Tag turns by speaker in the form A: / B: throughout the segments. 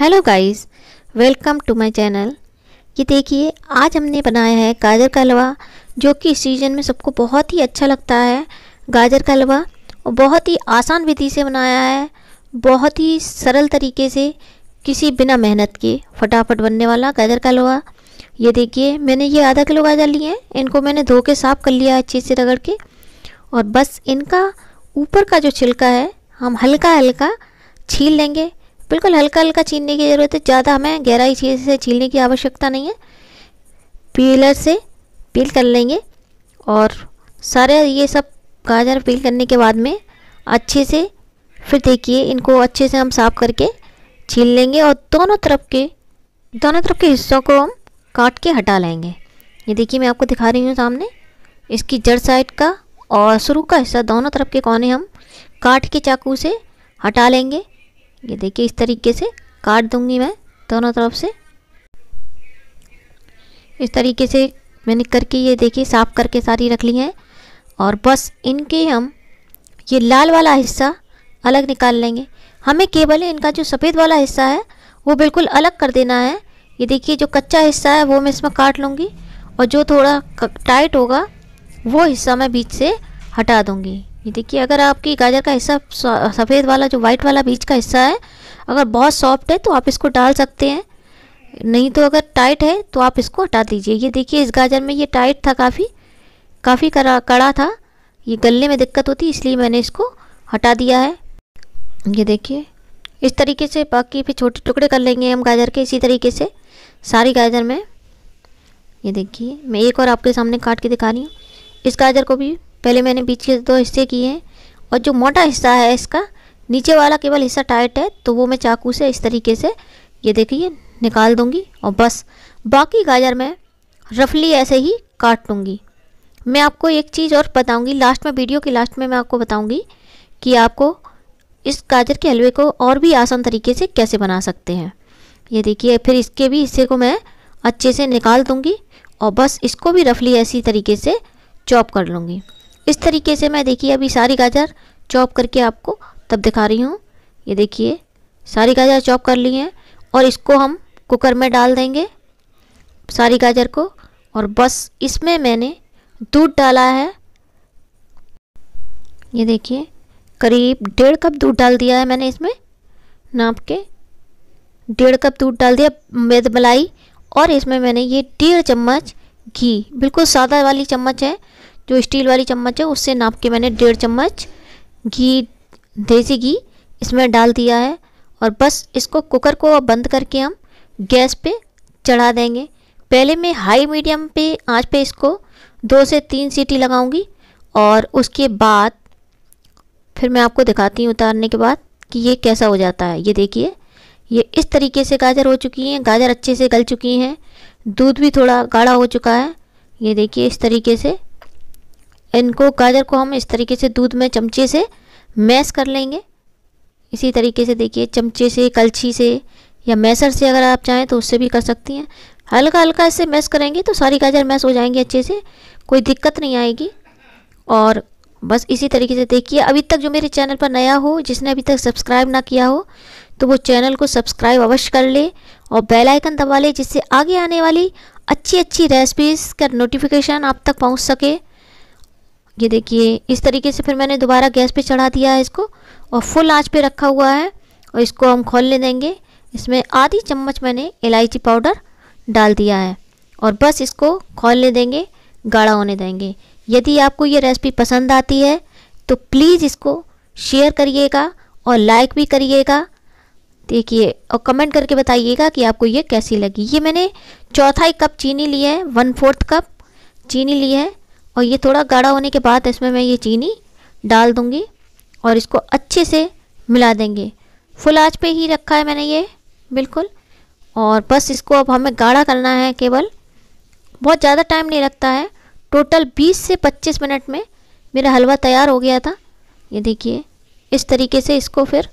A: hello guys welcome to my channel ये देखिए आज हमने बनाया है गाजर का हलवा जो कि सीज़न में सबको बहुत ही अच्छा लगता है गाजर का हलवा और बहुत ही आसान विधि से बनाया है बहुत ही सरल तरीके से किसी बिना मेहनत के फटाफट बनने वाला गाजर का हलवा ये देखिए मैंने ये आधा किलो गाजर लिए हैं इनको मैंने धो के साफ़ कर लिया अच्छे से रगड़ के और बस इनका ऊपर का जो छिलका है हम हल्का हल्का छील लेंगे बिल्कुल हल्का हल्का छीनने की ज़रूरत है ज़्यादा हमें गहराई चीज से छीलने की आवश्यकता नहीं है पीलर से पील कर लेंगे और सारे ये सब गाजर पील करने के बाद में अच्छे से फिर देखिए इनको अच्छे से हम साफ करके छील लेंगे और दोनों तरफ के दोनों तरफ के हिस्सों को हम काट के हटा लेंगे ये देखिए मैं आपको दिखा रही हूँ सामने इसकी जड़ साइड का और शुरू का हिस्सा दोनों तरफ के कोने हम काट के चाकू से हटा लेंगे ये देखिए इस तरीके से काट दूंगी मैं दोनों तरफ से इस तरीके से मैंने करके ये देखिए साफ़ करके सारी रख ली है और बस इनके हम ये लाल वाला हिस्सा अलग निकाल लेंगे हमें केवल इनका जो सफ़ेद वाला हिस्सा है वो बिल्कुल अलग कर देना है ये देखिए जो कच्चा हिस्सा है वो मैं इसमें काट लूँगी और जो थोड़ा टाइट होगा वो हिस्सा मैं बीच से हटा दूँगी ये देखिए अगर आपकी गाजर का हिस्सा सफ़ेद वाला जो वाइट वाला बीज का हिस्सा है अगर बहुत सॉफ्ट है तो आप इसको डाल सकते हैं नहीं तो अगर टाइट है तो आप इसको हटा दीजिए ये देखिए इस गाजर में ये टाइट था काफ़ी काफ़ी कड़ा था ये गलने में दिक्कत होती इसलिए मैंने इसको हटा दिया है ये देखिए इस तरीके से बाकी फिर छोटे टुकड़े कर लेंगे हम गाजर के इसी तरीके से सारी गाजर में ये देखिए मैं एक और आपके सामने काट के दिखा रही हूँ इस गाजर को भी पहले मैंने बीच के दो हिस्से किए हैं और जो मोटा हिस्सा है इसका नीचे वाला केवल हिस्सा टाइट है तो वो मैं चाकू से इस तरीके से ये देखिए निकाल दूँगी और बस बाकी गाजर मैं रफली ऐसे ही काट लूँगी मैं आपको एक चीज़ और बताऊँगी लास्ट में वीडियो के लास्ट में मैं आपको बताऊँगी कि आपको इस गाजर के हलवे को और भी आसान तरीके से कैसे बना सकते हैं ये देखिए फिर इसके भी हिस्से को मैं अच्छे से निकाल दूँगी और बस इसको भी रफली ऐसी तरीके से चॉप कर लूँगी इस तरीके से मैं देखिए अभी सारी गाजर चॉप करके आपको तब दिखा रही हूँ ये देखिए सारी गाजर चॉप कर ली हैं और इसको हम कुकर में डाल देंगे सारी गाजर को और बस इसमें मैंने दूध डाला है ये देखिए करीब डेढ़ कप दूध डाल दिया है मैंने इसमें नाप के डेढ़ कप दूध डाल दिया मेद मलाई और इसमें मैंने ये डेढ़ चम्मच घी बिल्कुल सादा वाली चम्मच है जो स्टील वाली चम्मच है उससे नाप के मैंने डेढ़ चम्मच घी देसी घी इसमें डाल दिया है और बस इसको कुकर को बंद करके हम गैस पे चढ़ा देंगे पहले मैं हाई मीडियम पे आंच पे इसको दो से तीन सीटी लगाऊंगी और उसके बाद फिर मैं आपको दिखाती हूँ उतारने के बाद कि ये कैसा हो जाता है ये देखिए ये इस तरीके से गाजर हो चुकी हैं गाजर अच्छे से गल चुकी हैं दूध भी थोड़ा गाढ़ा हो चुका है ये देखिए इस तरीके से इनको गाजर को हम इस तरीके से दूध में चमचे से मैश कर लेंगे इसी तरीके से देखिए चमचे से कलछी से या मैसर से अगर आप चाहें तो उससे भी कर सकती हैं हल्का हल्का इससे मैश करेंगे तो सारी गाजर मैश हो जाएंगी अच्छे से कोई दिक्कत नहीं आएगी और बस इसी तरीके से देखिए अभी तक जो मेरे चैनल पर नया हो जिसने अभी तक सब्सक्राइब ना किया हो तो वो चैनल को सब्सक्राइब अवश्य कर ले और बेल आइकन दबा ले जिससे आगे आने वाली अच्छी अच्छी रेसिपीज़ का नोटिफिकेशन आप तक पहुंच सके ये देखिए इस तरीके से फिर मैंने दोबारा गैस पे चढ़ा दिया है इसको और फुल आंच पे रखा हुआ है और इसको हम खोलने देंगे इसमें आधी चम्मच मैंने इलायची पाउडर डाल दिया है और बस इसको खोलने देंगे गाढ़ा होने देंगे यदि आपको ये रेसिपी पसंद आती है तो प्लीज़ इसको शेयर करिएगा और लाइक भी करिएगा देखिए और कमेंट करके बताइएगा कि आपको ये कैसी लगी ये मैंने चौथाई कप चीनी ली है वन फोर्थ कप चीनी ली है और ये थोड़ा गाढ़ा होने के बाद इसमें मैं ये चीनी डाल दूँगी और इसको अच्छे से मिला देंगे फुल आँच पे ही रखा है मैंने ये बिल्कुल और बस इसको अब हमें गाढ़ा करना है केवल बहुत ज़्यादा टाइम नहीं लगता है टोटल 20 से 25 मिनट में मेरा हलवा तैयार हो गया था ये देखिए इस तरीके से इसको फिर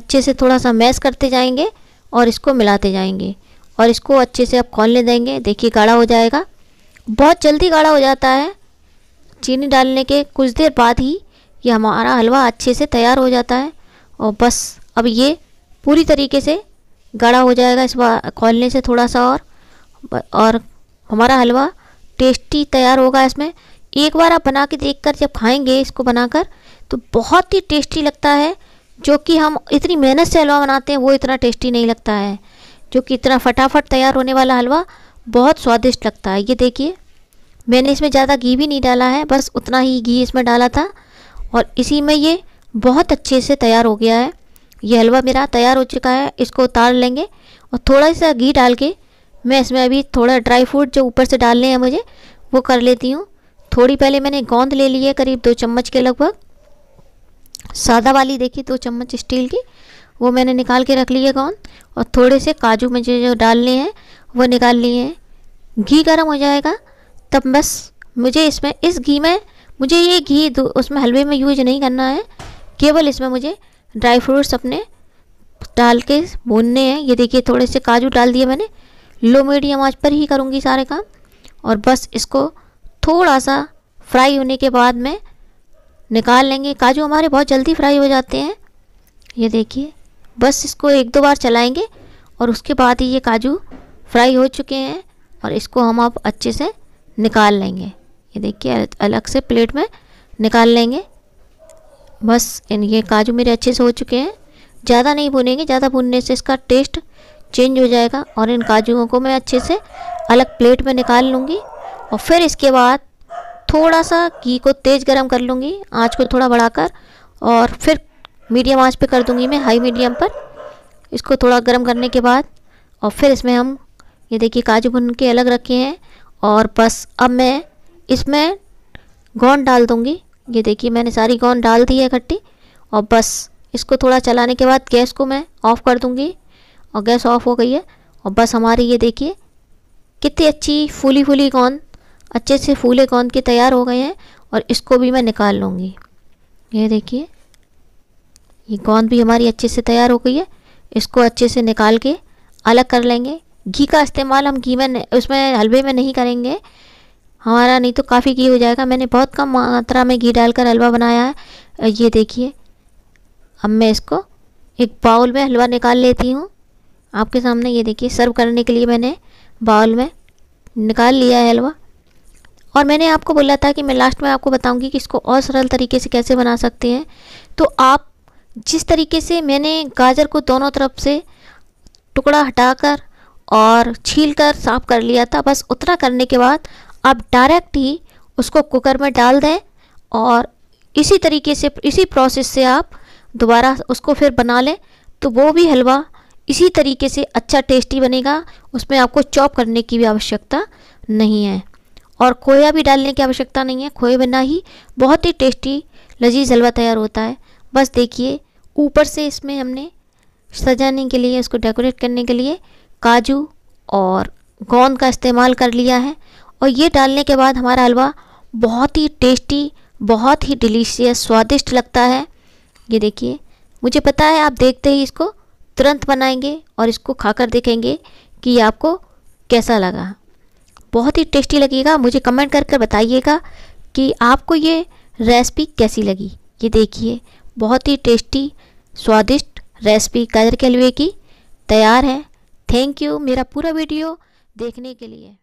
A: अच्छे से थोड़ा सा मैश करते जाएंगे और इसको मिलाते जाएंगे और इसको अच्छे से आप खोलने देंगे देखिए गाढ़ा हो जाएगा बहुत जल्दी गाढ़ा हो जाता है चीनी डालने के कुछ देर बाद ही ये हमारा हलवा अच्छे से तैयार हो जाता है और बस अब ये पूरी तरीके से गाढ़ा हो जाएगा इस बार खोलने से थोड़ा सा और और हमारा हलवा टेस्टी तैयार होगा इसमें एक बार आप बना के देख कर जब खाएंगे इसको बनाकर तो बहुत ही टेस्टी लगता है जो कि हम इतनी मेहनत से हलवा बनाते हैं वो इतना टेस्टी नहीं लगता है जो कि इतना फटाफट तैयार होने वाला हलवा बहुत स्वादिष्ट लगता है ये देखिए मैंने इसमें ज़्यादा घी भी नहीं डाला है बस उतना ही घी इसमें डाला था और इसी में ये बहुत अच्छे से तैयार हो गया है ये हलवा मेरा तैयार हो चुका है इसको उतार लेंगे और थोड़ा सा घी डाल के मैं इसमें अभी थोड़ा ड्राई फ्रूट जो ऊपर से डालने हैं मुझे वो कर लेती हूँ थोड़ी पहले मैंने गोंद ले ली है करीब दो चम्मच के लगभग सादा वाली देखी दो चम्मच स्टील की वो मैंने निकाल के रख ली है गोंद और थोड़े से काजू मुझे जो डालने हैं वो निकाल लिए हैं घी गर्म हो जाएगा तब बस मुझे इसमें इस घी में मुझे ये घी उसमें हलवे में यूज नहीं करना है केवल इसमें मुझे ड्राई फ्रूट्स अपने डाल के भूनने हैं ये देखिए थोड़े से काजू डाल दिए मैंने लो मीडियम आँच पर ही करूँगी सारे काम और बस इसको थोड़ा सा फ्राई होने के बाद में निकाल लेंगे काजू हमारे बहुत जल्दी फ्राई हो जाते हैं ये देखिए बस इसको एक दो बार चलाएंगे और उसके बाद ही ये काजू फ्राई हो चुके हैं और इसको हम आप अच्छे से निकाल लेंगे ये देखिए अलग से प्लेट में निकाल लेंगे बस इन ये काजू मेरे अच्छे से हो चुके हैं ज़्यादा नहीं भुनेंगे ज़्यादा भुनने से इसका टेस्ट चेंज हो जाएगा और इन काजुओं को मैं अच्छे से अलग प्लेट में निकाल लूँगी और फिर इसके बाद थोड़ा सा घी को तेज़ गर्म कर लूँगी आँच को थोड़ा बढ़ाकर और फिर मीडियम आँच पर कर दूँगी मैं हाई मीडियम पर इसको थोड़ा गर्म करने के बाद और फिर इसमें हम ये देखिए काजू भुन के अलग रखे हैं और बस अब मैं इसमें गोंद डाल दूँगी ये देखिए मैंने सारी गोंद डाल दी है इकट्ठी और बस इसको थोड़ा चलाने के बाद गैस को मैं ऑफ़ कर दूँगी और गैस ऑफ़ हो गई है और बस हमारी ये देखिए कितनी अच्छी फूली फूली गोंद अच्छे से फूले गोंद के तैयार हो गए हैं और इसको भी मैं निकाल लूँगी ये देखिए ये गोंद भी हमारी अच्छे से तैयार हो गई है इसको अच्छे से निकाल के अलग कर लेंगे घी का इस्तेमाल हम घी में उसमें हलवे में नहीं करेंगे हमारा नहीं तो काफ़ी घी हो जाएगा मैंने बहुत कम मात्रा में घी डालकर हलवा बनाया है ये देखिए अब मैं इसको एक बाउल में हलवा निकाल लेती हूँ आपके सामने ये देखिए सर्व करने के लिए मैंने बाउल में निकाल लिया है हलवा और मैंने आपको बोला था कि मैं लास्ट में आपको बताऊंगी कि इसको और सरल तरीके से कैसे बना सकते हैं तो आप जिस तरीके से मैंने गाजर को दोनों तरफ से टुकड़ा हटाकर और छील कर साफ कर लिया था बस उतना करने के बाद आप डायरेक्ट ही उसको कुकर में डाल दें और इसी तरीके से इसी प्रोसेस से आप दोबारा उसको फिर बना लें तो वो भी हलवा इसी तरीके से अच्छा टेस्टी बनेगा उसमें आपको चॉप करने की भी आवश्यकता नहीं है और खोया भी डालने की आवश्यकता नहीं है खोए बिना ही बहुत ही टेस्टी लजीज हलवा तैयार होता है बस देखिए ऊपर से इसमें हमने सजाने के लिए उसको डेकोरेट करने के लिए काजू और गोंद का इस्तेमाल कर लिया है और ये डालने के बाद हमारा हलवा बहुत ही टेस्टी बहुत ही डिलीशियस स्वादिष्ट लगता है ये देखिए मुझे पता है आप देखते ही इसको तुरंत बनाएंगे और इसको खाकर देखेंगे कि आपको कैसा लगा बहुत ही टेस्टी लगेगा मुझे कमेंट करके कर बताइएगा कि आपको ये रेसिपी कैसी लगी ये देखिए बहुत ही टेस्टी स्वादिष्ट रेसिपी गाजर के हलवे की तैयार है थैंक यू मेरा पूरा वीडियो देखने के लिए